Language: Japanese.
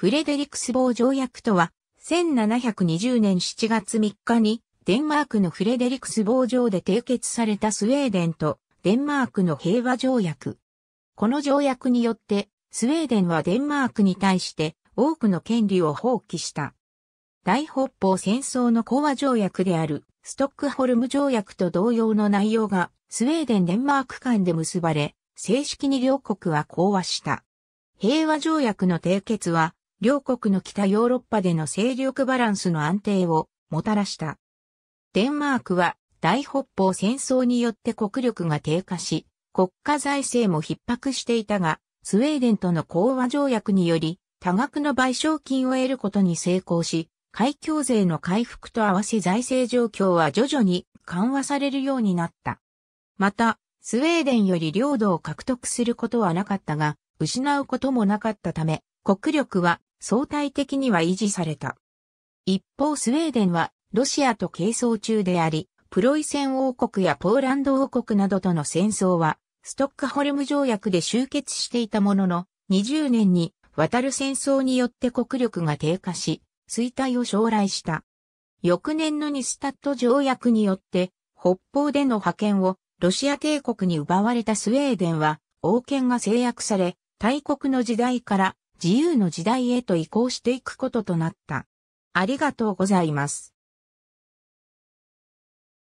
フレデリクスボー条約とは、1720年7月3日に、デンマークのフレデリクスボー条で締結されたスウェーデンと、デンマークの平和条約。この条約によって、スウェーデンはデンマークに対して多くの権利を放棄した。大北方戦争の講和条約であるストックホルム条約と同様の内容がスウェーデン・デンマーク間で結ばれ、正式に両国は講和した。平和条約の締結は両国の北ヨーロッパでの勢力バランスの安定をもたらした。デンマークは大北方戦争によって国力が低下し、国家財政も逼迫していたが、スウェーデンとの講和条約により、多額の賠償金を得ることに成功し、海峡税の回復と合わせ財政状況は徐々に緩和されるようになった。また、スウェーデンより領土を獲得することはなかったが、失うこともなかったため、国力は相対的には維持された。一方スウェーデンはロシアと係争中であり、プロイセン王国やポーランド王国などとの戦争は、ストックホルム条約で終結していたものの、20年に渡る戦争によって国力が低下し、衰退を将来した。翌年のニスタット条約によって、北方での覇権をロシア帝国に奪われたスウェーデンは、王権が制約され、大国の時代から自由の時代へと移行していくこととなった。ありがとうございます。